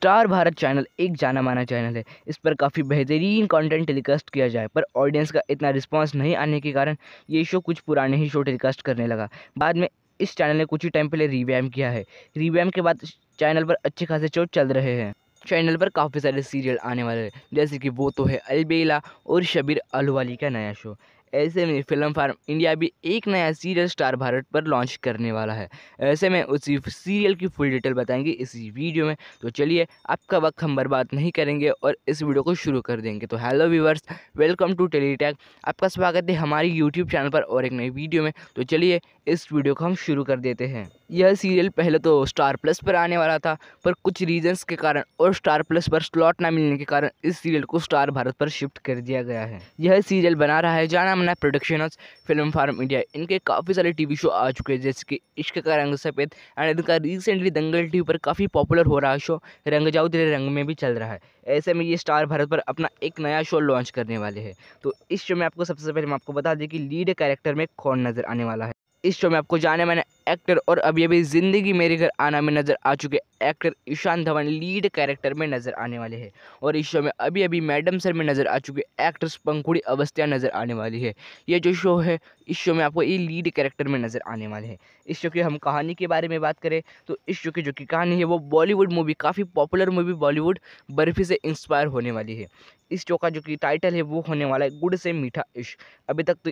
star Bharat channel एक जाना माना चैनल है इस पर काफ़ी बेहतरीन कंटेंट टेलीकास्ट किया जाए पर ऑडियंस का इतना रिस्पांस नहीं आने के कारण ये शो कुछ पुराने ही शो टेलीकास्ट करने लगा बाद में इस चैनल ने कुछ ही टाइम पहले रिवैम किया है रिवैम के बाद चैनल पर अच्छे खासे शो चल रहे हैं चैनल पर काफ़ी सारे सीरियल आने वाले हैं जैसे कि वो तो है अलबेला और शबीर अलवाली का नया शो ऐसे में फिल्म फार्म इंडिया भी एक नया सीरियल स्टार भारत पर लॉन्च करने वाला है ऐसे में उसी सीरियल की फुल डिटेल बताएंगे इसी वीडियो में तो चलिए आपका वक्त हम बर्बाद नहीं करेंगे और इस वीडियो को शुरू कर देंगे तो hello viewers welcome to Teletag आपका स्वागत है हमारी यूट्यूब चैनल पर और एक नई वीडियो में तो चलिए इस वीडियो को हम शुरू कर देते हैं यह सीरियल पहले तो स्टार प्लस पर आने वाला था पर कुछ रीजंस के कारण और स्टार प्लस पर स्लॉट ना मिलने के कारण इस सीरियल को स्टार भारत पर शिफ्ट कर दिया गया है यह सीरियल बना रहा है जाना आमना प्रोडक्शंस फिल्म फार्म इंडिया इनके काफ़ी सारे टीवी शो आ चुके हैं जैसे कि इश्क का रंग सफ़ेद एंड इनका रिसेंटली दंगल टीवी पर काफ़ी पॉपुलर हो रहा शो रंग जाओ तेरे रंग में भी चल रहा है ऐसे में ये स्टार भारत पर अपना एक नया शो लॉन्च करने वाले हैं तो इस शो में आपको सबसे पहले मैं आपको बता दें कि लीड कैरेक्टर में कौन नज़र आने वाला है इस शो में आपको जाने मैंने एक्टर और अभी अभी ज़िंदगी मेरे घर आना में नज़र आ चुके actor Ishaan Dhawan lead character में नज़र आने वाले हैं और इस शो में अभी अभी मैडम सर में नज़र आ चुके एक्ट्रेस पंखुड़ी अवस्थिया नज़र आने वाली है ये जो शो है इस शो में आपको ये लीड कैरेक्टर में नज़र आने वाले हैं इस शो की हम कहानी के बारे में बात करें तो इस शो की जो की कहानी है वो बॉलीवुड मूवी काफ़ी पॉपुलर मूवी बॉलीवुड बर्फ़ी से इंस्पायर होने वाली है इस शो का जो कि टाइटल है वो होने वाला है गुड़ से मीठा इश अभी तक तो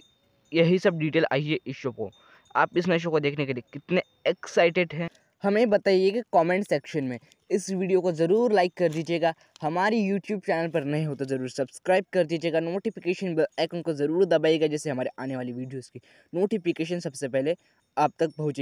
यही सब डिटेल आई है इस शो को आप इस नशे को देखने के लिए कितने एक्साइटेड हैं हमें बताइएगा कमेंट सेक्शन में इस वीडियो को ज़रूर लाइक कर दीजिएगा हमारी यूट्यूब चैनल पर नए हो तो ज़रूर सब्सक्राइब कर दीजिएगा नोटिफिकेशन बेल आइकन को ज़रूर दबाइएगा जिससे हमारे आने वाली वीडियोस की नोटिफिकेशन सबसे पहले आप तक पहुँचे